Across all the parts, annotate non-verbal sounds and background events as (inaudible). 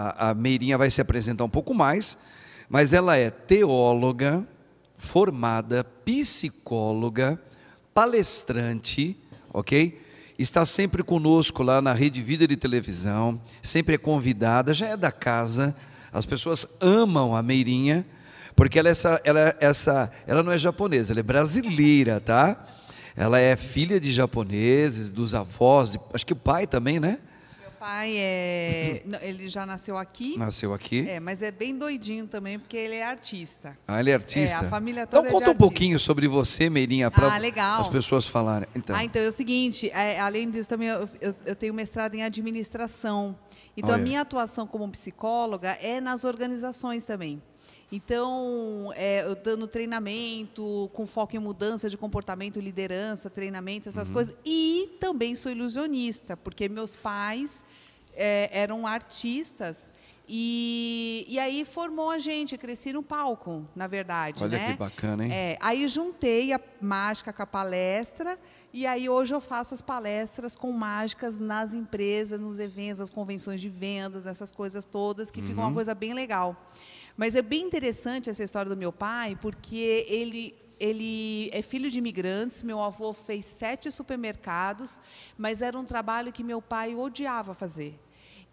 a, a Meirinha vai se apresentar um pouco mais, mas ela é teóloga, formada, psicóloga, palestrante, ok? Está sempre conosco lá na Rede Vida de Televisão, sempre é convidada, já é da casa. As pessoas amam a Meirinha, porque ela, é essa, ela, é essa, ela não é japonesa, ela é brasileira, tá? Ela é filha de japoneses, dos avós, acho que o pai também, né? pai é. (coughs) ele já nasceu aqui. Nasceu aqui. É, mas é bem doidinho também, porque ele é artista. Ah, ele é artista? É, a família então toda Então é conta um pouquinho sobre você, Meirinha, para ah, as pessoas falarem. Então. Ah, então é o seguinte, é, além disso, também eu, eu, eu tenho mestrado em administração. Então, a minha atuação como psicóloga é nas organizações também. Então, é, eu dando treinamento, com foco em mudança de comportamento, liderança, treinamento, essas uhum. coisas. E também sou ilusionista, porque meus pais é, eram artistas. E, e aí formou a gente, cresci no palco, na verdade. Olha né? que bacana, hein? É, aí juntei a mágica com a palestra, e aí hoje eu faço as palestras com mágicas nas empresas, nos eventos, nas convenções de vendas, essas coisas todas, que uhum. fica uma coisa bem legal. Mas é bem interessante essa história do meu pai, porque ele ele é filho de imigrantes. Meu avô fez sete supermercados, mas era um trabalho que meu pai odiava fazer.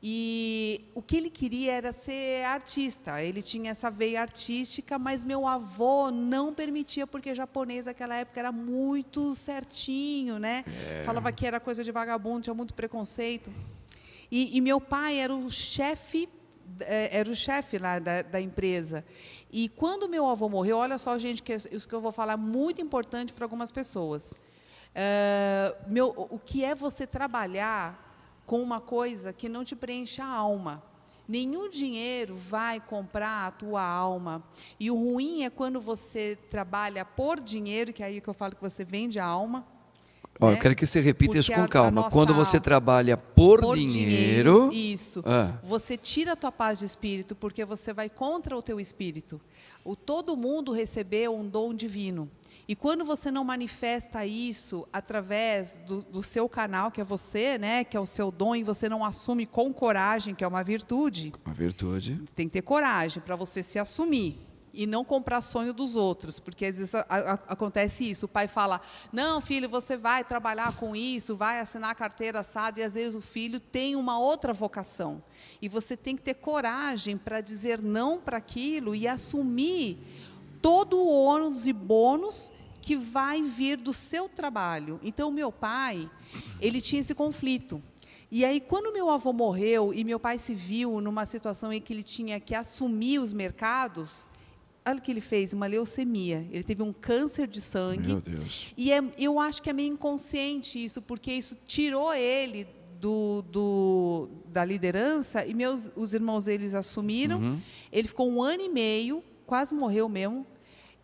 E o que ele queria era ser artista. Ele tinha essa veia artística, mas meu avô não permitia, porque japonês naquela época era muito certinho, né? É. Falava que era coisa de vagabundo, tinha muito preconceito. E, e meu pai era o chefe é, era o chefe lá da, da empresa. E quando meu avô morreu, olha só, gente, que isso que eu vou falar muito importante para algumas pessoas. É, meu, o que é você trabalhar com uma coisa que não te preenche a alma? Nenhum dinheiro vai comprar a tua alma. E o ruim é quando você trabalha por dinheiro, que é aí que eu falo que você vende a alma Ó, né? Eu quero que você repita Porque isso com calma. Nossa... Quando você trabalha por, por dinheiro, dinheiro, Isso. Ah. Você tira a tua paz de espírito, porque você vai contra o teu espírito. O, todo mundo recebeu um dom divino. E quando você não manifesta isso através do, do, seu canal, que é você, né, que é o seu dom, e você não assume com coragem, que é uma virtude. Uma virtude. Tem que ter coragem para você se assumir e não comprar sonho dos outros, porque às vezes a, a, acontece isso. O pai fala: "Não, filho, você vai trabalhar com isso, vai assinar a carteira assada", e às vezes o filho tem uma outra vocação. E você tem que ter coragem para dizer não para aquilo e assumir todo o ônus e bônus que vai vir do seu trabalho. Então meu pai, ele tinha esse conflito. E aí, quando meu avô morreu e meu pai se viu numa situação em que ele tinha que assumir os mercados, olha o que ele fez, uma leucemia. Ele teve um câncer de sangue. Meu Deus. E é, eu acho que é meio inconsciente isso, porque isso tirou ele do, do da liderança e meus os irmãos eles assumiram. Uhum. Ele ficou um ano e meio, quase morreu mesmo.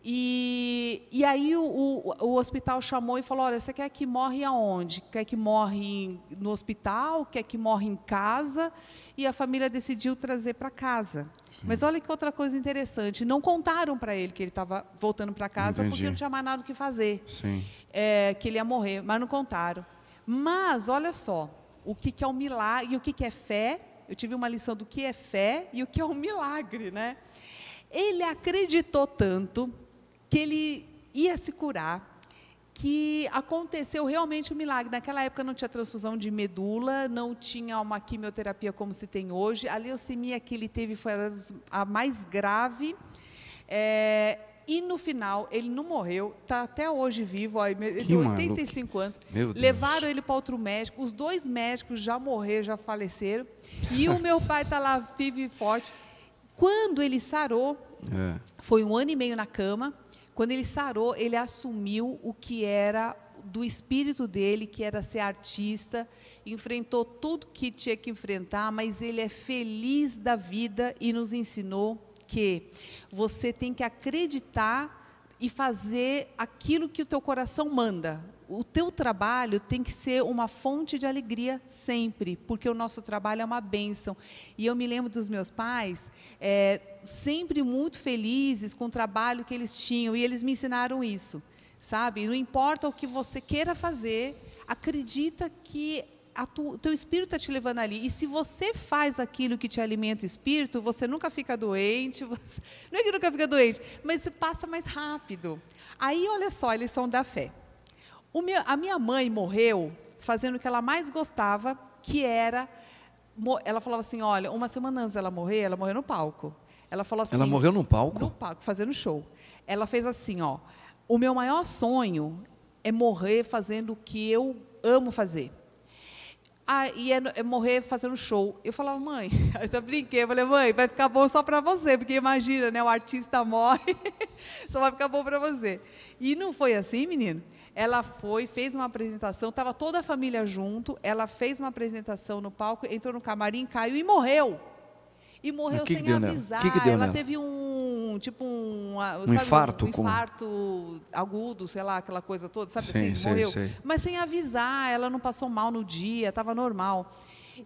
E, e aí o, o, o, hospital chamou e falou: olha, você quer que morre aonde? Quer que morre no hospital? Quer que morre em casa? E a família decidiu trazer para casa. Mas olha que outra coisa interessante, não contaram para ele que ele estava voltando para casa Entendi. porque não tinha mais nada o que fazer, é, que ele ia morrer, mas não contaram. Mas olha só, o que, que é o um milagre e o que, que é fé? Eu tive uma lição do que é fé e o que é um milagre, né? Ele acreditou tanto que ele ia se curar que aconteceu realmente um milagre. Naquela época não tinha transfusão de medula, não tinha uma quimioterapia como se tem hoje. A leucemia que ele teve foi a mais grave. É, e no final, ele não morreu, está até hoje vivo, ó, ele tem 85 anos. Levaram ele para outro médico, os dois médicos já morreram, já faleceram. E o meu pai está lá vivo e forte. Quando ele sarou, (laughs) é. foi um ano e meio na cama, quando ele sarou, ele assumiu o que era do espírito dele, que era ser artista, enfrentou tudo que tinha que enfrentar, mas ele é feliz da vida e nos ensinou que você tem que acreditar e fazer aquilo que o teu coração manda o teu trabalho tem que ser uma fonte de alegria sempre, porque o nosso trabalho é uma bênção. E eu me lembro dos meus pais, é, sempre muito felizes com o trabalho que eles tinham, e eles me ensinaram isso, sabe? Não importa o que você queira fazer, acredita que o teu espírito está te levando ali. E se você faz aquilo que te alimenta o espírito, você nunca fica doente. (laughs) Você, não é que nunca fica doente, mas passa mais rápido. Aí, olha só, eles são da fé meu, a minha mãe morreu fazendo o que ela mais gostava, que era. Ela falava assim: olha, uma semana antes dela morrer, ela morreu no palco. Ela falou assim. Ela morreu no palco? No palco, fazendo show. Ela fez assim: ó, o meu maior sonho é morrer fazendo o que eu amo fazer. Ah, e é, é morrer fazendo show. Eu falava, mãe, (laughs) eu até brinquei, eu falei, mãe, vai ficar bom só para você, porque imagina, né, o artista morre, (laughs) só vai ficar bom para você. E não foi assim, menino ela foi, fez uma apresentação, estava toda a família junto, ela fez uma apresentação no palco, entrou no camarim, caiu e morreu. E morreu que sem que avisar. Que ela nela? teve um tipo um, ah, um sabe, infarto, um, um infarto agudo, sei lá, aquela coisa toda, sabe sim, assim, sim, morreu. Sim. Mas sem avisar, ela não passou mal no dia, estava normal.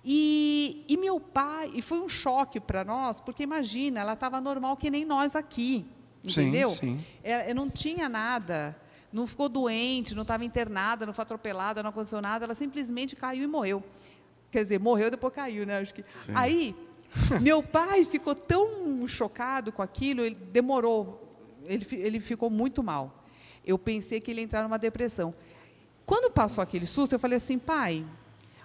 E, e meu pai, e foi um choque para nós, porque imagina, ela estava normal que nem nós aqui, entendeu? Sim, sim. É, ela, não tinha nada não ficou doente, não estava internada, não foi atropelada, não aconteceu nada, ela simplesmente caiu e morreu. Quer dizer, morreu, depois caiu, né? Acho que. Sim. Aí, (laughs) meu pai ficou tão chocado com aquilo, ele demorou, ele, ele ficou muito mal. Eu pensei que ele ia entrar numa depressão. Quando passou aquele susto, eu falei assim, pai,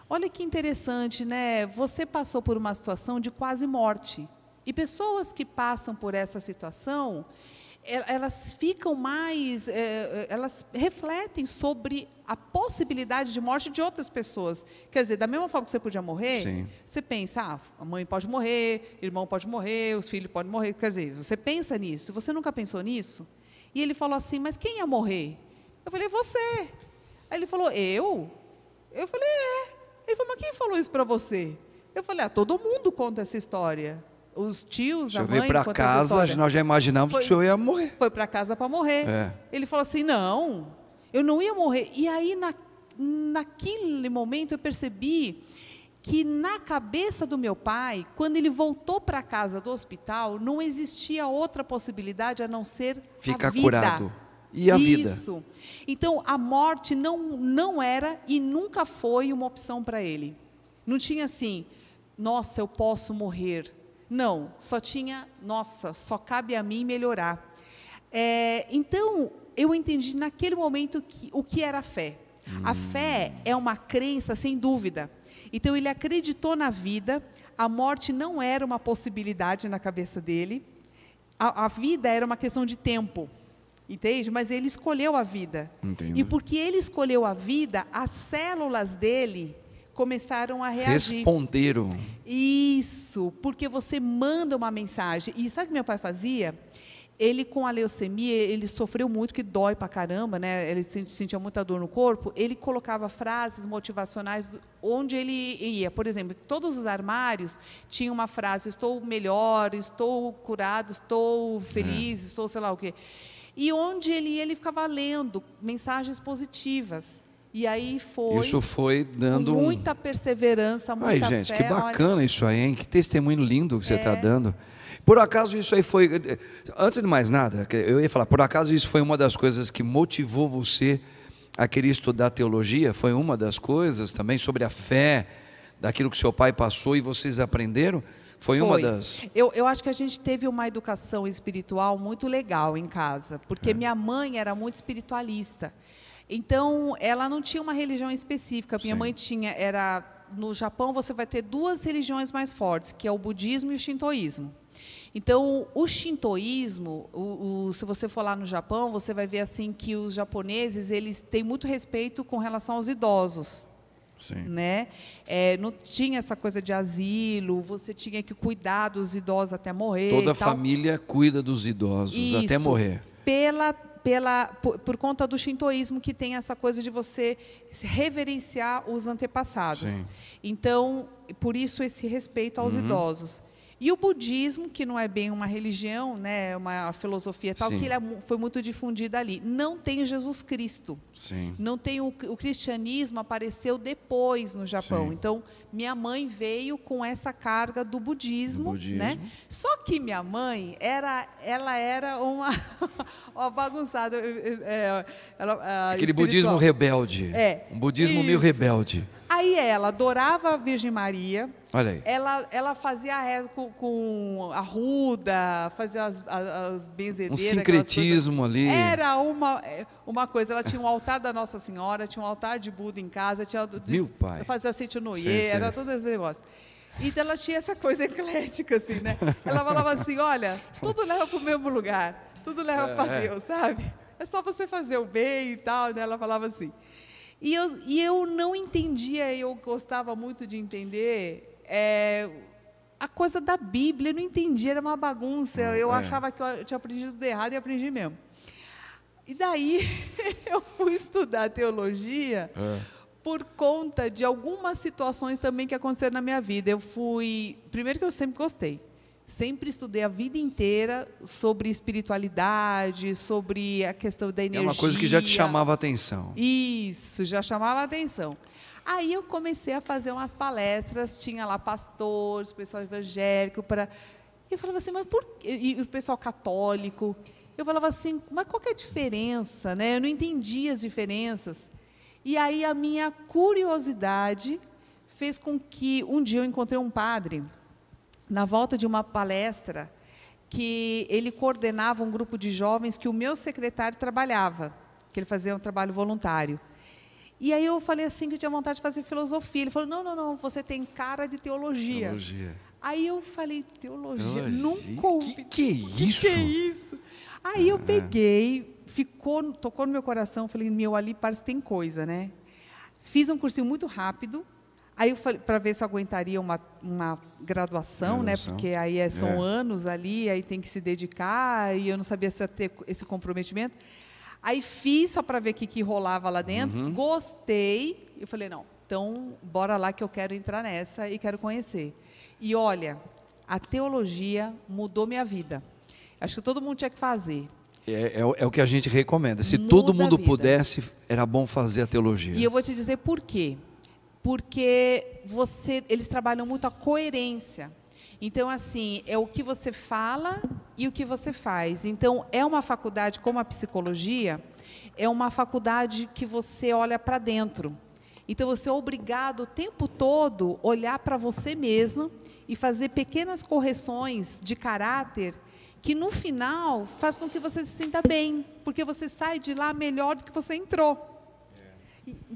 olha que interessante, né? Você passou por uma situação de quase morte. E pessoas que passam por essa situação, é, elas ficam mais, é, é, elas refletem sobre a possibilidade de morte de outras pessoas. Quer dizer, da mesma forma que você podia morrer, Sim. você pensa, ah, a mãe pode morrer, irmão pode morrer, os filhos podem morrer. Quer dizer, você pensa nisso. Você nunca pensou nisso? E ele falou assim, mas quem ia morrer? Eu falei, você. Aí ele falou, eu? Eu falei, é. Ele falou, mas quem falou isso para você? Eu falei, ah, todo mundo conta essa história. Os tios, o a mãe... veio para casa, nós já imaginávamos foi, que o senhor ia morrer. Foi para casa para morrer. É. Ele falou assim, não, eu não ia morrer. E aí, na, naquele momento, eu percebi que na cabeça do meu pai, quando ele voltou para casa do hospital, não existia outra possibilidade a não ser Ficar curado. E a vida. Isso. Então, a morte não, não era e nunca foi uma opção para ele. Não tinha assim, nossa, eu posso morrer não, só tinha, nossa, só cabe a mim melhorar. É, então, eu entendi naquele momento que, o que era a fé. Hum. A fé é uma crença sem dúvida. Então, ele acreditou na vida, a morte não era uma possibilidade na cabeça dele, a, a vida era uma questão de tempo. Entende? Mas ele escolheu a vida. Entendo. E porque ele escolheu a vida, as células dele começaram a reagir. Responderam. Isso, porque você manda uma mensagem. E sabe o que meu pai fazia? Ele com a leucemia, ele sofreu muito, que dói pra caramba, né? Ele sentia muita dor no corpo. Ele colocava frases motivacionais onde ele ia. Por exemplo, todos os armários tinham uma frase: estou melhor, estou curado, estou feliz, é. estou sei lá o quê. E onde ele ia, ele ficava lendo mensagens positivas. E aí foi. Isso foi dando. Muita perseverança, muita Ai gente, fé, que bacana olha... isso aí, hein? Que testemunho lindo que você está é... dando. Por acaso isso aí foi. Antes de mais nada, eu ia falar, por acaso isso foi uma das coisas que motivou você a querer estudar teologia? Foi uma das coisas também sobre a fé, daquilo que seu pai passou e vocês aprenderam? Foi, foi uma das. Eu, eu acho que a gente teve uma educação espiritual muito legal em casa, porque é. minha mãe era muito espiritualista. Então, ela não tinha uma religião específica. Minha Sim. mãe tinha, era no Japão você vai ter duas religiões mais fortes, que é o budismo e o shintoísmo. Então, o shintoísmo, o, o, se você for lá no Japão, você vai ver assim que os japoneses eles têm muito respeito com relação aos idosos. Sim. Né? É, não tinha essa coisa de asilo, você tinha que cuidar dos idosos até morrer. Toda família cuida dos idosos Isso, até morrer. Pela pela, por, por, conta do shintoísmo que tem essa coisa de você reverenciar os antepassados. Sim. Então, por isso esse respeito aos uhum. idosos. E o budismo, que não é bem uma religião, né, é uma filosofia tal, Sim. que ele é, foi muito difundida ali. Não tem Jesus Cristo. Sim. Não tem o, o cristianismo apareceu depois no Japão. Sim. Então, minha mãe veio com essa carga do budismo, do né? budismo. né? Só que minha mãe era, ela era uma, uma (laughs) bagunçada. É, ela, Aquele espiritual. budismo rebelde. É. Um budismo Isso. meio rebelde ela adorava a Virgem Maria. Olha aí. Ela, ela fazia a reza com, com arruda, fazia as, as, as benzedeiras. Um sincretismo ali. Era uma, é, uma coisa. Ela tinha um altar da Nossa Senhora, tinha um altar de Buda em casa. Tinha, de, Meu pai. Fazia sentinuie, era todo esse negócio. Então ela tinha essa coisa (laughs) eclética, assim, né? Ela falava assim, olha, tudo leva para o mesmo lugar, tudo leva é, para é. Deus, sabe? É só você fazer o bem e tal, né? Ela falava assim. E eu, e eu não entendia, eu gostava muito de entender é, a coisa da Bíblia, eu não entendia, era uma bagunça. Hum, eu, é. achava que eu tinha aprendido tudo errado e aprendi mesmo. E daí (laughs) eu fui estudar teologia é. por conta de algumas situações também que aconteceram na minha vida. Eu fui. Primeiro que eu sempre gostei sempre estudei a vida inteira sobre espiritualidade, sobre a questão da energia. É uma coisa que já te chamava a atenção. Isso, já chamava a atenção. Aí eu comecei a fazer umas palestras, tinha lá pastores, pessoal evangélico para eu falava assim, mas por e o pessoal católico. Eu falava assim, mas qual que é a diferença, né? Eu não entendia as diferenças. E aí a minha curiosidade fez com que um dia eu encontrei um padre na volta de uma palestra que ele coordenava um grupo de jovens que o meu secretário trabalhava, que ele fazia um trabalho voluntário. E aí eu falei assim que eu tinha vontade de fazer filosofia. Ele falou: "Não, não, não, você tem cara de teologia". Teologia. Aí eu falei: "Teologia, teologia? nunca ouvi". Que é que isso? Que é isso? Aí eu é. peguei, ficou, tocou no meu coração, falei: "Meu, ali parece que tem coisa, né?". Fiz um cursinho muito rápido, Aí eu falei para ver se aguentaria uma, uma graduação, né? Porque aí é, são é. anos ali, aí tem que se dedicar, e eu não sabia se ia ter esse comprometimento. Aí fiz só para ver o que, que rolava lá dentro, uhum. gostei, eu falei, não, então bora lá que eu quero entrar nessa e quero conhecer. E olha, a teologia mudou minha vida. Acho que todo mundo tinha que fazer. É, é, é o que a gente recomenda. Se Muda todo mundo pudesse, era bom fazer a teologia. E eu vou te dizer por quê porque você, eles trabalham muito a coerência. Então, assim, é o que você fala e o que você faz. Então, é uma faculdade como a psicologia, é uma faculdade que você olha para dentro. Então, você é obrigado o tempo todo olhar para você mesmo e fazer pequenas correções de caráter que, no final, faz com que você se sinta bem, porque você sai de lá melhor do que você entrou. É.